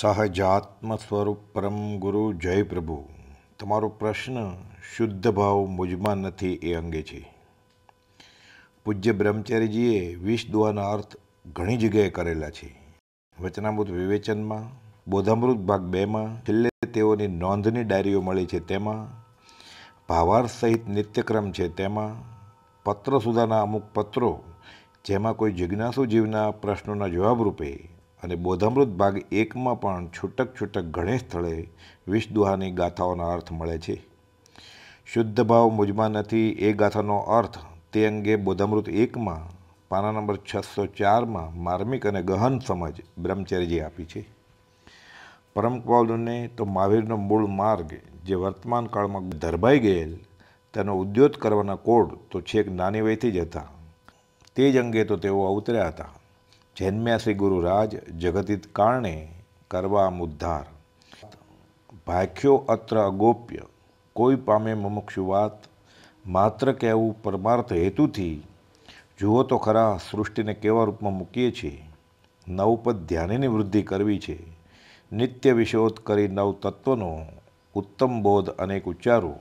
સહજાત્મ સ્વરૂપ પરમ ગુરુ જય પ્રભુ તમારો પ્રશ્ન શુદ્ધ ભાવ મુજમાં નથી એ અંગે છે પૂજ્ય બ્રહ્મચારીજીએ વિષ દુઆના અર્થ ઘણી જગ્યાએ કરેલા છે વચનામૃત વિવેચનમાં બોધામૃત ભાગ બેમાં છેલ્લે તેઓની નોંધની ડાયરીઓ મળી છે તેમાં ભાવાર સહિત નિત્યક્રમ છે તેમાં પત્ર સુધાના અમુક પત્રો જેમાં કોઈ જિજ્ઞાસુ જીવના પ્રશ્નોના જવાબ રૂપે અને બોધામૃત ભાગ એકમાં પણ છૂટક છૂટક ઘણે સ્થળે વિષદુહાની ગાથાઓનો અર્થ મળે છે શુદ્ધ ભાવ મુજમાં નથી એ ગાથાનો અર્થ તે અંગે બોધામૃત એકમાં પાના નંબર છસો ચારમાં માર્મિક અને ગહન સમજ બ્રહ્મચર્યજી આપી છે પરમપાલને તો મહાવીરનો મૂળ માર્ગ જે વર્તમાન કાળમાં ધરબાઈ ગયેલ તેનો ઉદ્યોગ કરવાના કોડ તો છેક નાની વયથી જ હતા તે જ અંગે તો તેઓ અવતર્યા હતા જન્મ્યા શ્રી ગુરુરાજ જગતિત કારણે કરવા મુદ્ધાર ભાખ્યો અત્ર અગોપ્ય કોઈ પામે મુમુક્ષુ વાત માત્ર કહેવું પરમાર્થ હેતુથી જુઓ તો ખરા સૃષ્ટિને કેવા રૂપમાં મૂકીએ છીએ નવપદ ધ્યાનની વૃદ્ધિ કરવી છે નિત્ય વિશોધ કરી નવ તત્વનો ઉત્તમ બોધ અનેક ઉચ્ચારો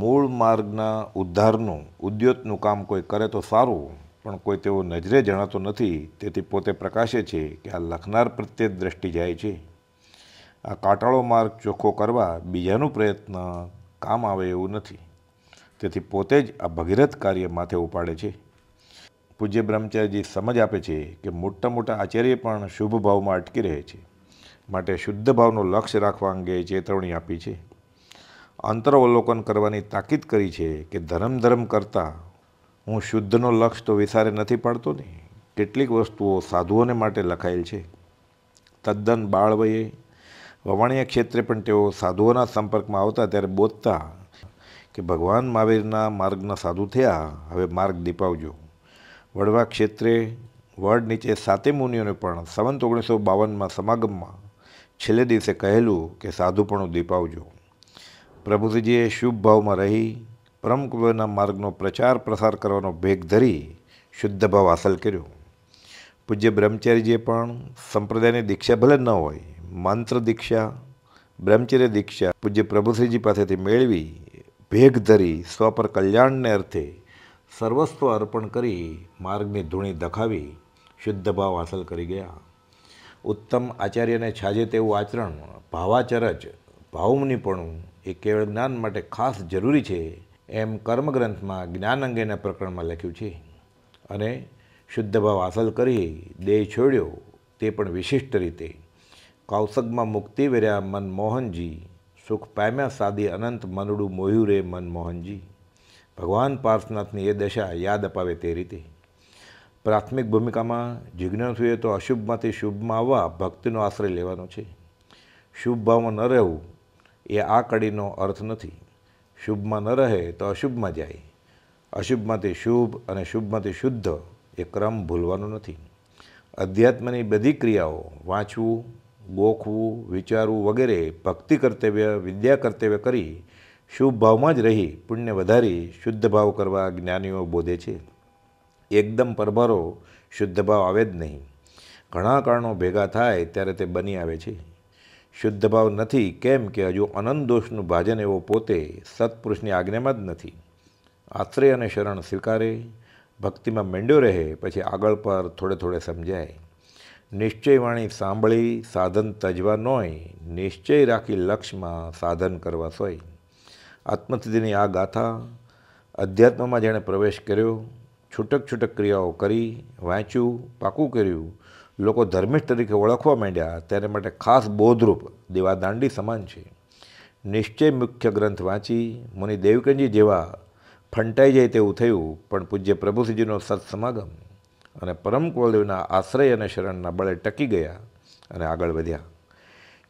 મૂળ માર્ગના ઉદ્ધારનું ઉદ્યોતનું કામ કોઈ કરે તો સારું પણ કોઈ તેવો નજરે જણાતો નથી તેથી પોતે પ્રકાશે છે કે આ લખનાર પ્રત્યે દ્રષ્ટિ જાય છે આ કાટાળો માર્ગ ચોખ્ખો કરવા બીજાનું પ્રયત્ન કામ આવે એવું નથી તેથી પોતે જ આ ભગીરથ કાર્ય માથે ઉપાડે છે પૂજ્ય બ્રહ્મચાર્યજી સમજ આપે છે કે મોટા મોટા આચાર્ય પણ શુભ ભાવમાં અટકી રહે છે માટે શુદ્ધ ભાવનું લક્ષ્ય રાખવા અંગે ચેતવણી આપી છે અવલોકન કરવાની તાકીદ કરી છે કે ધર્મ ધર્મ કરતાં હું શુદ્ધનો લક્ષ તો વિસારે નથી પાડતો ને કેટલીક વસ્તુઓ સાધુઓને માટે લખાયેલ છે તદ્દન બાળવયે વવાણીય ક્ષેત્રે પણ તેઓ સાધુઓના સંપર્કમાં આવતા ત્યારે બોધતા કે ભગવાન મહાવીરના માર્ગના સાધુ થયા હવે માર્ગ દીપાવજો વડવા ક્ષેત્રે વડ નીચે સાતે મુનિઓને પણ સંવંત ઓગણીસો બાવનમાં સમાગમમાં છેલ્લે દિવસે કહેલું કે સાધુપણું દીપાવજો પ્રભુજીએ શુભ ભાવમાં રહી બ્રહ્મકુબેરના માર્ગનો પ્રચાર પ્રસાર કરવાનો ભેગ ધરી શુદ્ધ ભાવ હાંસલ કર્યો પૂજ્ય બ્રહ્મચારીજીએ પણ સંપ્રદાયની દીક્ષા ભલે ન હોય માંત્ર દીક્ષા બ્રહ્મચર્ય દીક્ષા પૂજ્ય પ્રભુશ્રીજી પાસેથી મેળવી ભેગ ધરી સ્વ પર કલ્યાણને અર્થે સર્વસ્વ અર્પણ કરી માર્ગની ધૂણી દખાવી શુદ્ધ ભાવ હાંસલ કરી ગયા ઉત્તમ આચાર્યને છાજે તેવું આચરણ ભાવાચરજ ભાવનિપણું એ કેવળ જ્ઞાન માટે ખાસ જરૂરી છે એમ કર્મગ્રંથમાં જ્ઞાન અંગેના પ્રકરણમાં લખ્યું છે અને શુદ્ધ ભાવ હાંસલ કરી દેહ છોડ્યો તે પણ વિશિષ્ટ રીતે કૌશગમાં મુક્તિ વેર્યા મનમોહનજી સુખ પામ્યા સાદી અનંત મનડું મોહ્યું રે મનમોહનજી ભગવાન પાર્શનાથની એ દશા યાદ અપાવે તે રીતે પ્રાથમિક ભૂમિકામાં જિજ્ઞાસુએ તો અશુભમાંથી શુભમાં આવવા ભક્તિનો આશ્રય લેવાનો છે શુભ ભાવમાં ન રહેવું એ આ કડીનો અર્થ નથી શુભમાં ન રહે તો અશુભમાં જાય અશુભમાંથી શુભ અને શુભમાંથી શુદ્ધ એ ક્રમ ભૂલવાનો નથી અધ્યાત્મની બધી ક્રિયાઓ વાંચવું ગોખવું વિચારવું વગેરે ભક્તિ કર્તવ્ય વિદ્યા કર્તવ્ય કરી શુભ ભાવમાં જ રહી પુણ્ય વધારી શુદ્ધ ભાવ કરવા જ્ઞાનીઓ બોધે છે એકદમ પરભરો શુદ્ધ ભાવ આવે જ નહીં ઘણા કારણો ભેગા થાય ત્યારે તે બની આવે છે શુદ્ધ ભાવ નથી કેમ કે હજુ અનંત દોષનું ભાજન એવો પોતે સત્પુરુષની આજ્ઞામાં જ નથી આશ્રય અને શરણ સ્વીકારે ભક્તિમાં મેંડ્યો રહે પછી આગળ પર થોડે થોડે સમજાય નિશ્ચયવાણી સાંભળી સાધન તજવા નોય નિશ્ચય રાખી લક્ષ્યમાં સાધન કરવા સોય આત્મસિદ્ધિની આ ગાથા અધ્યાત્મમાં જેણે પ્રવેશ કર્યો છૂટક છૂટક ક્રિયાઓ કરી વાંચ્યું પાકું કર્યું લોકો ધર્મિષ્ઠ તરીકે ઓળખવા માંડ્યા તેને માટે ખાસ બોધરૂપ દેવાદાંડી સમાન છે નિશ્ચય મુખ્ય ગ્રંથ વાંચી મુનિ દેવકંજી જેવા ફંટાઈ જાય તેવું થયું પણ પૂજ્ય પ્રભુશ્રીજીનો સત્સમાગમ અને પરમ કુલદેવના આશ્રય અને શરણના બળે ટકી ગયા અને આગળ વધ્યા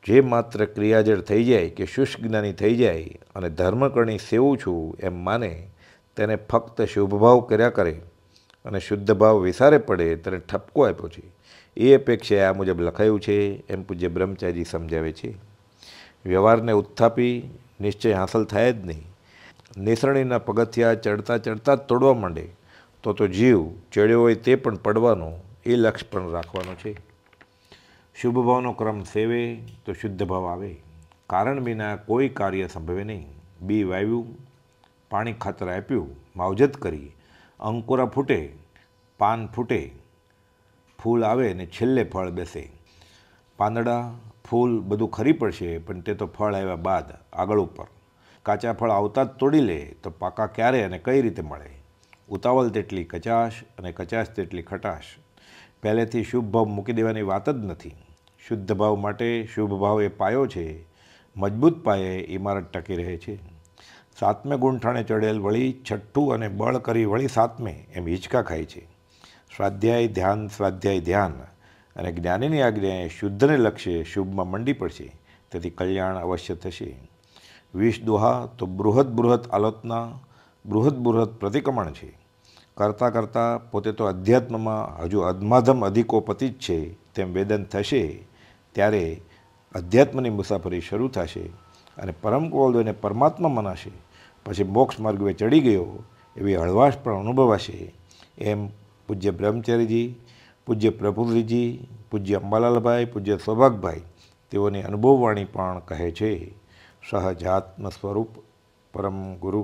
જે માત્ર ક્રિયાજળ થઈ જાય કે શુષ્ક જ્ઞાની થઈ જાય અને ધર્મકરણી સેવું છું એમ માને તેને ફક્ત શુભભાવ કર્યા કરે અને શુદ્ધ ભાવ વિસારે પડે તેને ઠપકો આપ્યો છે એ અપેક્ષાએ આ મુજબ લખાયું છે એમ પૂજ્ય બ્રહ્મચારી સમજાવે છે વ્યવહારને ઉત્થાપી નિશ્ચય હાંસલ થાય જ નહીં નિસરણીના પગથિયા ચડતા ચડતા જ તોડવા માંડે તો તો જીવ ચડ્યો હોય તે પણ પડવાનો એ લક્ષ્ય પણ રાખવાનો છે શુભ ભાવનો ક્રમ સેવે તો શુદ્ધ ભાવ આવે કારણ વિના કોઈ કાર્ય સંભવે નહીં બી વાવ્યું પાણી ખાતર આપ્યું માવજત કરી અંકુરા ફૂટે પાન ફૂટે ફૂલ આવે ને છેલ્લે ફળ બેસે પાંદડા ફૂલ બધું ખરી પડશે પણ તે તો ફળ આવ્યા બાદ આગળ ઉપર કાચા ફળ આવતા જ તોડી લે તો પાકા ક્યારે અને કઈ રીતે મળે ઉતાવળ તેટલી કચાશ અને કચાશ તેટલી ખટાશ પહેલેથી શુભ ભાવ મૂકી દેવાની વાત જ નથી શુદ્ધ ભાવ માટે શુભ ભાવ એ પાયો છે મજબૂત પાયે ઇમારત ટકી રહે છે સાતમે ગુંઠાણે ચડેલ વળી છઠ્ઠું અને બળ કરી વળી સાતમે એમ હિંચકા ખાય છે સ્વાધ્યાય ધ્યાન સ્વાધ્યાય ધ્યાન અને જ્ઞાનીની આજ્ઞાએ શુદ્ધને લક્ષ્ય શુભમાં મંડી પડશે તેથી કલ્યાણ અવશ્ય થશે વિષ દોહા તો બૃહદ બૃહદ આલોચના બૃહદ બૃહદ પ્રતિક્રમણ છે કરતાં કરતાં પોતે તો અધ્યાત્મમાં હજુ અધમાધમ અધિકોપતિ જ છે તેમ વેદન થશે ત્યારે અધ્યાત્મની મુસાફરી શરૂ થશે અને પરમ કોલદોને પરમાત્મા મનાશે પછી મોક્ષ માર્ગવે ચડી ગયો એવી હળવાશ પણ અનુભવાશે એમ પૂજ્ય બ્રહ્મચર્યજી પૂજ્ય પ્રફુલ્લજી પૂજ્ય અંબાલાલભાઈ પૂજ્ય સૌભાગભાઈ તેઓની અનુભવવાણી પણ કહે છે સહજાત્મ સ્વરૂપ પરમ ગુરુ